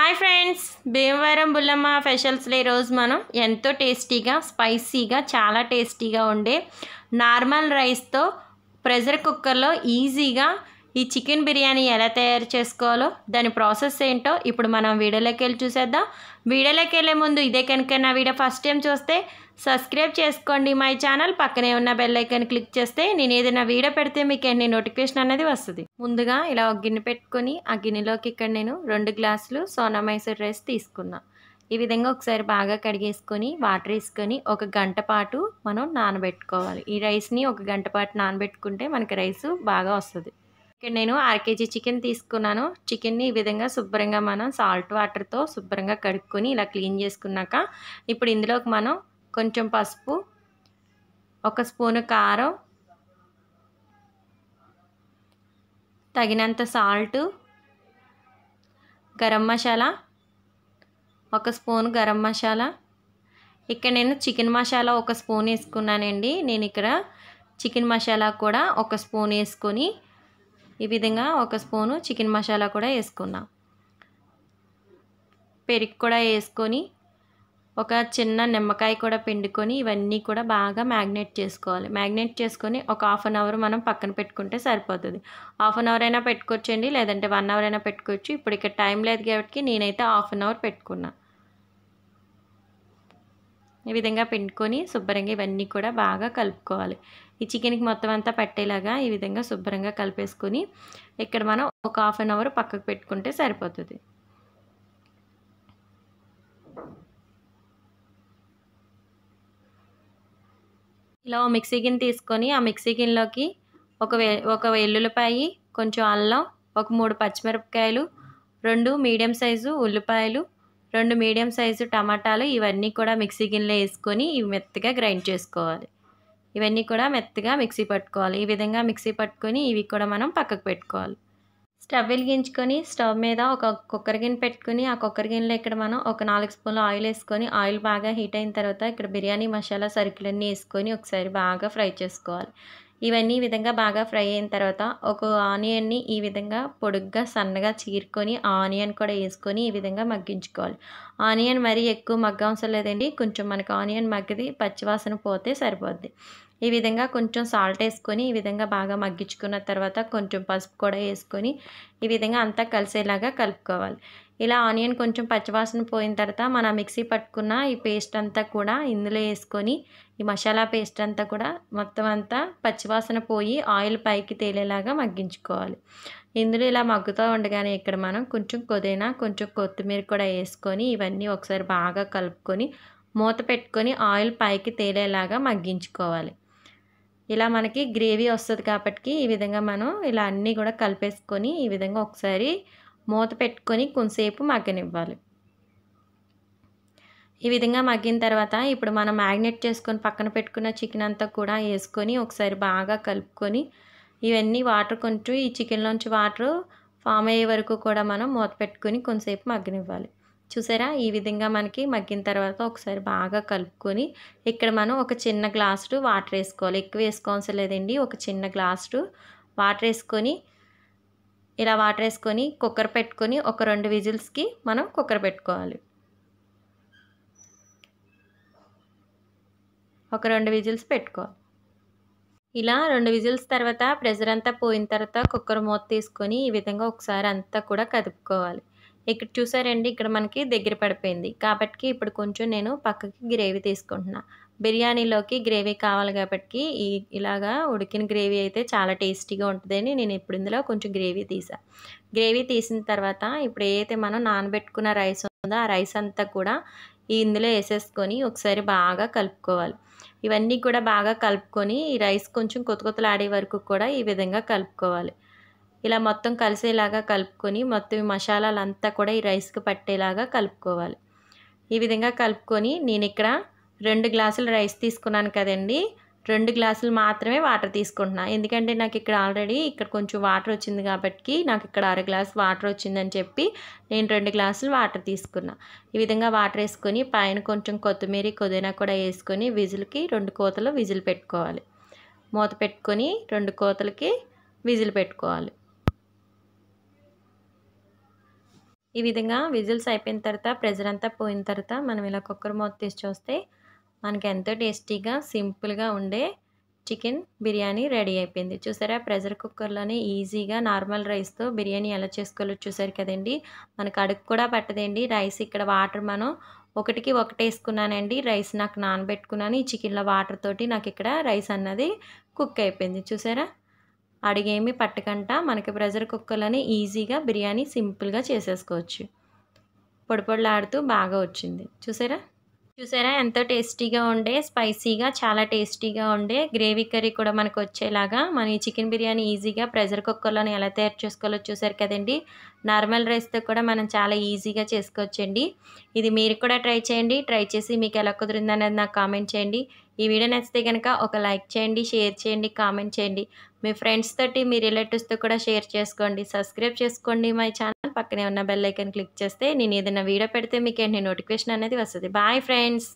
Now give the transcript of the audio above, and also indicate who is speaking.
Speaker 1: hi friends Bhimavaram Bullamma ఫెషల్స్లో ఈరోజు మనం ఎంతో టేస్టీగా స్పైసీగా చాలా టేస్టీగా ఉండే నార్మల్ రైస్తో ప్రెషర్ కుక్కర్లో ఈజీగా ఈ చికెన్ బిర్యానీ ఎలా తయారు చేసుకోవాలో దాని ప్రాసెస్ ఏంటో ఇప్పుడు మనం వీడియోలోకి వెళ్ళి చూసేద్దాం వీడియోలోకి వెళ్ళే ముందు ఇదే కనుక నా వీడియో ఫస్ట్ టైం చూస్తే సబ్స్క్రైబ్ చేసుకోండి మై ఛానల్ పక్కనే ఉన్న బెల్ ఐకన్ క్లిక్ చేస్తే నేను ఏదైనా వీడియో పెడితే మీకు ఎన్ని నోటిఫికేషన్ అనేది వస్తుంది ముందుగా ఇలా ఒక గిన్నె పెట్టుకొని ఆ గిన్నెలోకి ఇక్కడ నేను రెండు గ్లాసులు సోనా మైసూర్ రైస్ తీసుకున్నా ఈ విధంగా ఒకసారి బాగా కడిగేసుకొని వాటర్ వేసుకొని ఒక గంట పాటు మనం నానబెట్టుకోవాలి ఈ రైస్ని ఒక గంట పాటు నానబెట్టుకుంటే మనకి రైస్ బాగా వస్తుంది ఇక్కడ నేను కేజీ చికెన్ తీసుకున్నాను చికెన్ని ఈ విధంగా శుభ్రంగా మనం సాల్ట్ వాటర్తో శుభ్రంగా కడుక్కొని ఇలా క్లీన్ చేసుకున్నాక ఇప్పుడు ఇందులోకి మనం కొంచెం పసుపు ఒక స్పూను కారం తగినంత సాల్ట్ గరం మసాలా ఒక స్పూన్ గరం మసాలా ఇక్కడ నేను చికెన్ మసాలా ఒక స్పూన్ వేసుకున్నానండి నేను ఇక్కడ చికెన్ మసాలా కూడా ఒక స్పూన్ వేసుకొని ఈ విధంగా ఒక స్పూను చికెన్ మసాలా కూడా వేసుకున్నా పెరుగు కూడా వేసుకొని ఒక చిన్న నిమ్మకాయ కూడా పిండుకొని ఇవన్నీ కూడా బాగా మ్యాగ్నేట్ చేసుకోవాలి మ్యాగ్నేట్ చేసుకొని ఒక హాఫ్ అన్ అవర్ మనం పక్కన పెట్టుకుంటే సరిపోతుంది హాఫ్ అన్ అవర్ అయినా పెట్టుకోవచ్చండి లేదంటే వన్ అవర్ అయినా పెట్టుకోవచ్చు ఇప్పుడు ఇక్కడ టైం లేదు కాబట్టి నేనైతే హాఫ్ అన్ అవర్ పెట్టుకున్నా ఈ విధంగా పిండుకొని శుభ్రంగా ఇవన్నీ కూడా బాగా కలుపుకోవాలి ఈ చికెన్కి మొత్తం అంతా పట్టేలాగా ఈ విధంగా శుభ్రంగా కలిపేసుకొని ఇక్కడ మనం ఒక హాఫ్ అన్ అవర్ పక్కకు పెట్టుకుంటే సరిపోతుంది ఇలా మిక్సీ గిన్నె తీసుకొని ఆ మిక్సీ గిన్నెలోకి ఒక ఒక వెల్లుల్లిపాయి కొంచెం అల్లం ఒక మూడు పచ్చిమిరపకాయలు రెండు మీడియం సైజు ఉల్లిపాయలు రెండు మీడియం సైజు టమాటాలు ఇవన్నీ కూడా మిక్సీ గిన్నెలో వేసుకొని ఇవి మెత్తగా గ్రైండ్ చేసుకోవాలి ఇవన్నీ కూడా మెత్తగా మిక్సీ పట్టుకోవాలి ఈ విధంగా మిక్సీ పట్టుకొని ఇవి కూడా మనం పక్కకు పెట్టుకోవాలి స్టవ్ వెలిగించుకొని స్టవ్ మీద ఒక కుక్కర్ గిన్నె పెట్టుకుని ఆ కుక్కర్ గిన్నెలో ఇక్కడ మనం ఒక నాలుగు స్పూన్లు ఆయిల్ వేసుకొని ఆయిల్ బాగా హీట్ అయిన తర్వాత ఇక్కడ బిర్యానీ మసాలా సరుకులన్నీ వేసుకొని ఒకసారి బాగా ఫ్రై చేసుకోవాలి ఇవన్నీ ఈ విధంగా బాగా ఫ్రై అయిన తర్వాత ఒక ఆనియన్ని ఈ విధంగా పొడుగ్గా సన్నగా చీరుకొని ఆనియన్ కూడా వేసుకొని ఈ విధంగా మగ్గించుకోవాలి ఆనియన్ మరీ ఎక్కువ మగ్గ అవసరం లేదండి కొంచెం మనకు ఆనియన్ మగ్గిది పచ్చివాసన పోతే సరిపోద్ది ఈ విధంగా కొంచెం సాల్ట్ వేసుకొని ఈ విధంగా బాగా మగ్గించుకున్న తర్వాత కొంచెం పసుపు కూడా వేసుకొని ఈ విధంగా అంతా కలిసేలాగా కలుపుకోవాలి ఇలా ఆనియన్ కొంచెం పచ్చివాసన పోయిన తర్వాత మన మిక్సీ పట్టుకున్న ఈ పేస్ట్ అంతా కూడా ఇందులో వేసుకొని ఈ మసాలా పేస్ట్ అంతా కూడా మొత్తం అంతా పచ్చివాసన పోయి ఆయిల్ పైకి తేలేలాగా మగ్గించుకోవాలి ఇందులో ఇలా మగ్గుతూ ఉండగానే ఇక్కడ మనం కొంచెం కొదైనా కొంచెం కొత్తిమీర కూడా వేసుకొని ఇవన్నీ ఒకసారి బాగా కలుపుకొని మూత పెట్టుకొని ఆయిల్ పైకి తేలేలాగా మగ్గించుకోవాలి ఇలా మనకి గ్రేవీ వస్తుంది కాబట్టి ఈ విధంగా మనం ఇలా అన్నీ కూడా కలిపేసుకొని ఈ విధంగా ఒకసారి మూత పెట్టుకొని కొంతసేపు మగ్గనివ్వాలి ఈ విధంగా మగ్గిన తర్వాత ఇప్పుడు మనం మ్యాగ్నెట్ చేసుకొని పక్కన పెట్టుకున్న చికెన్ అంతా కూడా వేసుకొని ఒకసారి బాగా కలుపుకొని ఇవన్నీ వాటర్ కొంచెం ఈ చికెన్లోంచి వాటర్ ఫామ్ అయ్యే వరకు కూడా మనం మూత పెట్టుకొని కొంతసేపు మగ్గనివ్వాలి చూసారా ఈ విధంగా మనకి మగ్గిన తర్వాత ఒకసారి బాగా కలుపుకొని ఇక్కడ మనం ఒక చిన్న గ్లాసుడు వాటర్ వేసుకోవాలి ఎక్కువ వేసుకోవాల్సిన లేదండి ఒక చిన్న గ్లాసుడు వాటర్ వేసుకొని ఇలా వాటర్ వేసుకొని కుక్కర్ పెట్టుకొని ఒక రెండు విజిల్స్కి మనం కుక్కర్ పెట్టుకోవాలి ఒక రెండు విజిల్స్ పెట్టుకోవాలి ఇలా రెండు విజిల్స్ తర్వాత ప్రెజర్ అంతా పోయిన తర్వాత కుక్కర్ మూత తీసుకొని ఈ విధంగా ఒకసారి అంతా కూడా కదుపుకోవాలి ఇక్కడ చూసారండి ఇక్కడ మనకి దగ్గర పడిపోయింది కాబట్టి ఇప్పుడు కొంచెం నేను పక్కకి గ్రేవీ తీసుకుంటున్నా బిర్యానీలోకి గ్రేవీ కావాలి కాబట్టి ఈ ఇలాగా ఉడికిన గ్రేవీ అయితే చాలా టేస్టీగా ఉంటుందని నేను ఇప్పుడు ఇందులో కొంచెం గ్రేవీ తీసా గ్రేవీ తీసిన తర్వాత ఇప్పుడు ఏదైతే మనం నానబెట్టుకున్న రైస్ ఉందో ఆ రైస్ అంతా కూడా ఇందులో వేసేసుకొని ఒకసారి బాగా కలుపుకోవాలి ఇవన్నీ కూడా బాగా కలుపుకొని ఈ రైస్ కొంచెం కొత్త కొత్తలాడే వరకు కూడా ఈ విధంగా కలుపుకోవాలి ఇలా మొత్తం కలిసేలాగా కలుపుకొని మొత్తం మసాలాలు అంతా కూడా ఈ రైస్కి పట్టేలాగా కలుపుకోవాలి ఈ విధంగా కలుపుకొని నేను ఇక్కడ రెండు గ్లాసులు రైస్ తీసుకున్నాను కదండి రెండు గ్లాసులు మాత్రమే వాటర్ తీసుకుంటున్నా ఎందుకంటే నాకు ఇక్కడ ఆల్రెడీ ఇక్కడ కొంచెం వాటర్ వచ్చింది కాబట్టి నాకు ఇక్కడ అర గ్లాస్ వాటర్ వచ్చిందని చెప్పి నేను రెండు గ్లాసులు వాటర్ తీసుకున్నా ఈ విధంగా వాటర్ వేసుకొని పైన కొంచెం కొత్తిమీర కొదైనా కూడా వేసుకొని విజిల్కి రెండు కోతలు విజిల్ పెట్టుకోవాలి మూత పెట్టుకొని రెండు కోతలకి విజిల్ పెట్టుకోవాలి ఈ విధంగా విజిల్స్ అయిపోయిన తర్వాత ప్రెజర్ అంతా పోయిన తర్వాత మనం ఇలా కుక్కర్ మూత తీసి చూస్తే మనకి ఎంతో టేస్టీగా సింపుల్గా ఉండే చికెన్ బిర్యానీ రెడీ అయిపోయింది చూసారా ప్రెషర్ కుక్కర్లోనే ఈజీగా నార్మల్ రైస్తో బిర్యానీ ఎలా చేసుకోవాలో చూసారు కదండి మనకు అడుగు కూడా పట్టదండి రైస్ ఇక్కడ వాటర్ మనం ఒకటికి ఒకటి వేసుకున్నానండి రైస్ నాకు నానబెట్టుకున్నాను ఈ చికెన్లో వాటర్ తోటి నాకు ఇక్కడ రైస్ అన్నది కుక్ అయిపోయింది చూసారా అడిగేమి పట్టకుండా మనకి ప్రెషర్ కుక్కర్లోనే ఈజీగా బిర్యానీ సింపుల్గా చేసేసుకోవచ్చు పొడి పొడిలాడుతూ బాగా వచ్చింది చూసారా చూసారా ఎంతో టేస్టీగా ఉండే స్పైసీగా చాలా టేస్టీగా ఉండే గ్రేవీ కర్రీ కూడా మనకు వచ్చేలాగా మన ఈ చికెన్ బిర్యానీ ఈజీగా ప్రెషర్ కుక్కర్లోనే ఎలా తయారు చేసుకోవాలో చూసారు కదండి నార్మల్ రైస్తో కూడా మనం చాలా ఈజీగా చేసుకోవచ్చండి ఇది మీరు కూడా ట్రై చేయండి ట్రై చేసి మీకు ఎలా కుదిరిందనేది నాకు కామెంట్ చేయండి ఈ వీడియో నచ్చితే కనుక ఒక లైక్ చేయండి షేర్ చేయండి కామెంట్ చేయండి మీ ఫ్రెండ్స్ తోటి మీ రిలేటివ్స్తో కూడా షేర్ చేసుకోండి సబ్స్క్రైబ్ చేసుకోండి మై ఛానల్ పక్కనే ఉన్న బెల్ ఐకన్ క్లిక్ చేస్తే నేను ఏదైనా వీడియో పెడితే మీకు ఏంటి నోటిఫికేషన్ అనేది వస్తుంది బాయ్ ఫ్రెండ్స్